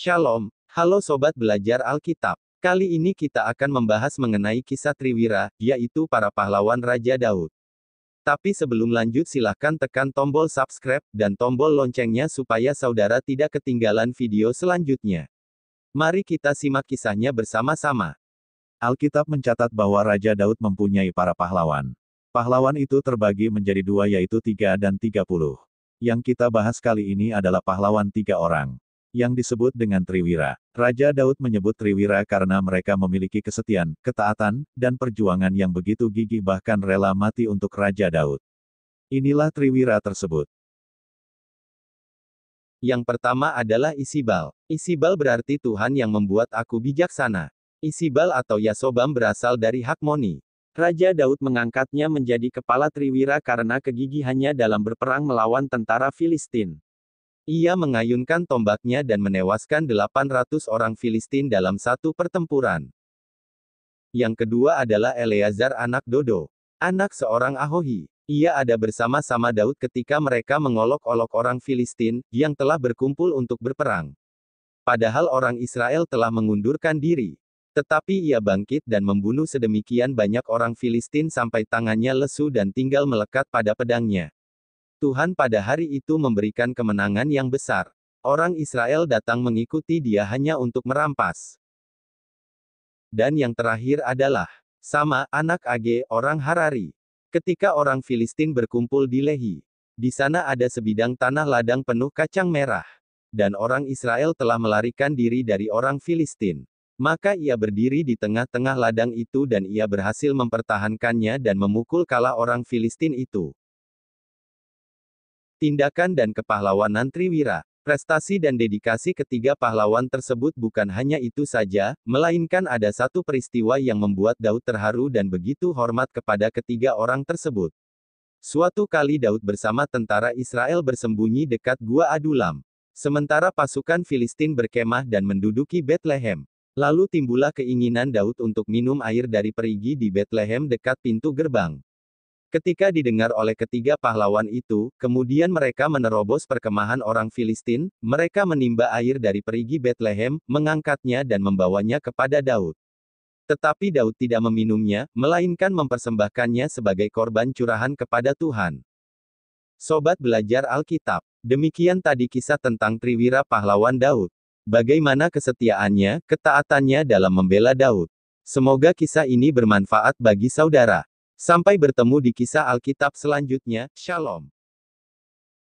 Shalom, halo sobat belajar Alkitab. Kali ini kita akan membahas mengenai kisah Triwira, yaitu para pahlawan Raja Daud. Tapi sebelum lanjut silahkan tekan tombol subscribe dan tombol loncengnya supaya saudara tidak ketinggalan video selanjutnya. Mari kita simak kisahnya bersama-sama. Alkitab mencatat bahwa Raja Daud mempunyai para pahlawan. Pahlawan itu terbagi menjadi dua yaitu tiga dan tiga puluh. Yang kita bahas kali ini adalah pahlawan tiga orang yang disebut dengan Triwira. Raja Daud menyebut Triwira karena mereka memiliki kesetiaan, ketaatan, dan perjuangan yang begitu gigih bahkan rela mati untuk Raja Daud. Inilah Triwira tersebut. Yang pertama adalah Isibal. Isibal berarti Tuhan yang membuat aku bijaksana. Isibal atau Yasobam berasal dari Hakmoni. Raja Daud mengangkatnya menjadi kepala Triwira karena kegigihannya dalam berperang melawan tentara Filistin. Ia mengayunkan tombaknya dan menewaskan 800 orang Filistin dalam satu pertempuran. Yang kedua adalah Eleazar anak Dodo, anak seorang Ahohi. Ia ada bersama-sama Daud ketika mereka mengolok-olok orang Filistin yang telah berkumpul untuk berperang. Padahal orang Israel telah mengundurkan diri. Tetapi ia bangkit dan membunuh sedemikian banyak orang Filistin sampai tangannya lesu dan tinggal melekat pada pedangnya. Tuhan pada hari itu memberikan kemenangan yang besar. Orang Israel datang mengikuti dia hanya untuk merampas. Dan yang terakhir adalah, sama, anak Age, orang Harari. Ketika orang Filistin berkumpul di Lehi, di sana ada sebidang tanah ladang penuh kacang merah. Dan orang Israel telah melarikan diri dari orang Filistin. Maka ia berdiri di tengah-tengah ladang itu dan ia berhasil mempertahankannya dan memukul kalah orang Filistin itu. Tindakan dan kepahlawanan Triwira, prestasi dan dedikasi ketiga pahlawan tersebut bukan hanya itu saja, melainkan ada satu peristiwa yang membuat Daud terharu dan begitu hormat kepada ketiga orang tersebut. Suatu kali Daud bersama tentara Israel bersembunyi dekat Gua Adulam. Sementara pasukan Filistin berkemah dan menduduki Bethlehem. Lalu timbullah keinginan Daud untuk minum air dari perigi di Bethlehem dekat pintu gerbang. Ketika didengar oleh ketiga pahlawan itu, kemudian mereka menerobos perkemahan orang Filistin, mereka menimba air dari perigi Betlehem, mengangkatnya dan membawanya kepada Daud. Tetapi Daud tidak meminumnya, melainkan mempersembahkannya sebagai korban curahan kepada Tuhan. Sobat belajar Alkitab, demikian tadi kisah tentang Triwira pahlawan Daud. Bagaimana kesetiaannya, ketaatannya dalam membela Daud. Semoga kisah ini bermanfaat bagi saudara. Sampai bertemu di kisah Alkitab selanjutnya, Shalom.